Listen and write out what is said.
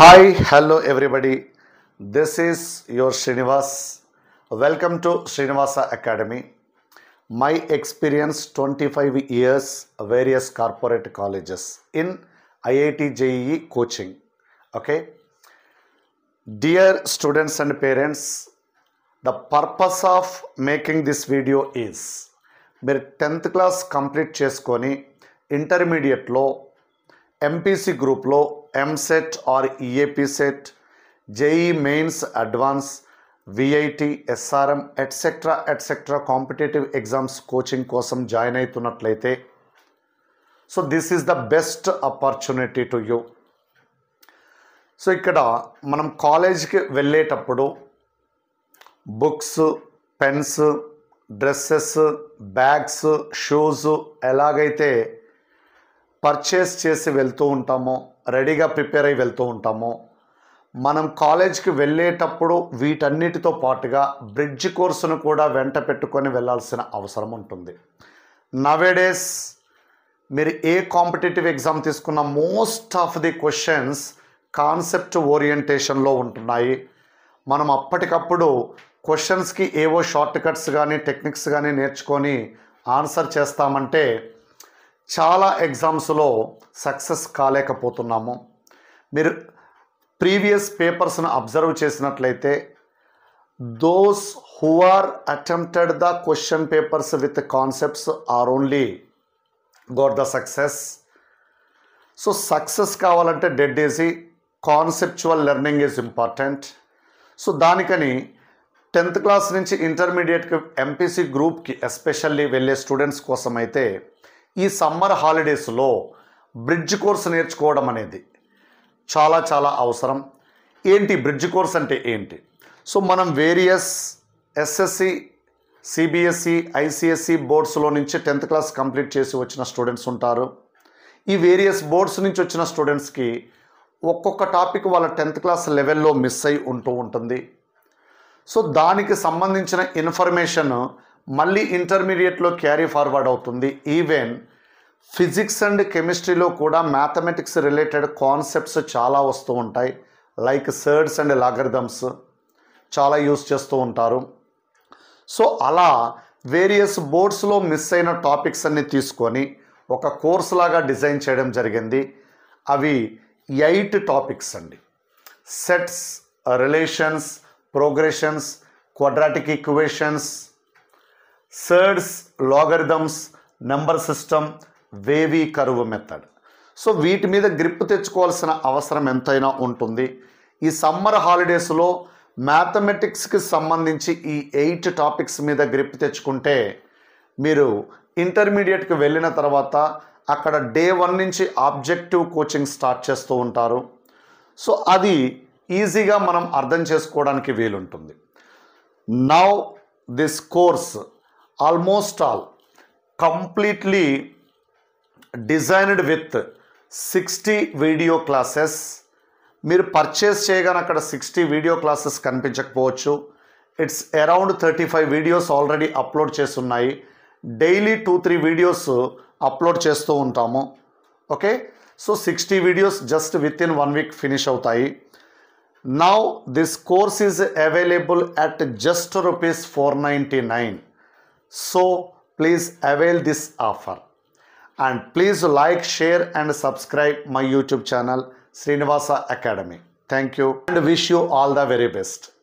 Hi hello everybody this is your Srinivas welcome to Srinivasa academy my experience twenty five years various corporate colleges in IIT JEE coaching okay dear students and parents the purpose of making this video is మీరు tenth class complete చేసుకొని ఇంటర్మీడియట్లో MPC గ్రూప్లో EAMCET or EAPCET JEE mains advance VIT SRM etcetera etcetera competitive exams coaching కోసం join అవుతున్నట్లయితే so this is the best opportunity to you so ఇక్కడ మనం కాలేజ్కి వెళ్ళేటప్పుడు books pens dresses bags shoes ఎలాగైతే పర్చేస్ చేసి వెళ్తూ ఉంటామో రెడీగా ప్రిపేర్ అయి వెళ్తూ ఉంటాము మనం కాలేజ్కి వెళ్ళేటప్పుడు వీటన్నిటితో పాటుగా బ్రిడ్జ్ కోర్సును కూడా వెంట పెట్టుకొని వెళ్ళాల్సిన అవసరం ఉంటుంది నవేడేస్ మీరు ఏ కాంపిటేటివ్ ఎగ్జామ్ తీసుకున్న most of the questions concept ఓరియంటేషన్లో ఉంటున్నాయి మనం అప్పటికప్పుడు క్వశ్చన్స్కి ఏవో షార్ట్ కట్స్ కానీ టెక్నిక్స్ కానీ నేర్చుకొని ఆన్సర్ చేస్తామంటే చాలా ఎగ్జామ్స్లో సక్సెస్ కాలేకపోతున్నాము మీరు ప్రీవియస్ పేపర్స్ను అబ్జర్వ్ చేసినట్లయితే those who are attempted the question papers with concepts are only got the success so success కావాలంటే that is conceptual learning is important so దానికని టెన్త్ క్లాస్ నుంచి ఇంటర్మీడియట్కి ఎంపీసీ గ్రూప్కి ఎస్పెషల్లీ వెళ్ళే స్టూడెంట్స్ కోసం అయితే ఈ సమ్మర్ హాలిడేస్లో బ్రిడ్జ్ కోర్స్ నేర్చుకోవడం అనేది చాలా చాలా అవసరం ఏంటి బ్రిడ్జ్ కోర్స్ అంటే ఏంటి సో మనం వేరియస్ ఎస్ఎస్సి సిబిఎస్సి ఐసిఎస్సి బోర్డ్స్లో నుంచి టెన్త్ క్లాస్ కంప్లీట్ చేసి వచ్చిన స్టూడెంట్స్ ఉంటారు ఈ వేరియస్ బోర్డ్స్ నుంచి వచ్చిన స్టూడెంట్స్కి ఒక్కొక్క టాపిక్ వాళ్ళ టెన్త్ క్లాస్ లెవెల్లో మిస్ అయి ఉంటూ ఉంటుంది సో దానికి సంబంధించిన ఇన్ఫర్మేషన్ మళ్ళీ ఇంటర్మీడియట్లో క్యారీ ఫార్వర్డ్ అవుతుంది ఈవెన్ ఫిజిక్స్ అండ్ కెమిస్ట్రీలో కూడా మ్యాథమెటిక్స్ రిలేటెడ్ కాన్సెప్ట్స్ చాలా వస్తూ ఉంటాయి లైక్ సర్డ్స్ అండ్ లాగరిథమ్స్ చాలా యూస్ చేస్తూ ఉంటారు సో అలా వేరియస్ బోర్డ్స్లో మిస్ అయిన టాపిక్స్ అన్ని తీసుకొని ఒక కోర్స్ లాగా డిజైన్ చేయడం జరిగింది అవి ఎయిట్ టాపిక్స్ అండి sets relations progressions quadratic equations surds logarithms number system wavy curve method so వీటి మీద గ్రిప్ తెచ్చుకోవాల్సిన అవసరం ఎంతైనా ఉంటుంది ఈ సమ్మర్ హాలిడేస్లో మ్యాథమెటిక్స్కి సంబంధించి ఈ ఎయిట్ టాపిక్స్ మీద గ్రిప్ తెచ్చుకుంటే మీరు ఇంటర్మీడియట్కి వెళ్ళిన తర్వాత అక్కడ డే వన్ నుంచి ఆబ్జెక్టివ్ కోచింగ్ స్టార్ట్ చేస్తూ ఉంటారు సో అది ఈజీగా మనం అర్థం చేసుకోవడానికి వీలుంటుంది now this course almost all completely designed with sixty video classes మీరు పర్చేస్ చేయగానే అక్కడ సిక్స్టీ వీడియో క్లాసెస్ కనిపించకపోవచ్చు it's around thirty five videos already upload చేస్తున్నాయి daily two three videos upload చేస్తూ ఉంటాము okay so sixty videos just with in one week finish అవుతాయి now this course is available at just rupees four ninety nine so please avail this offer and please like, share and subscribe my YouTube channel Srinivasa Academy. Thank you and wish you all the very best.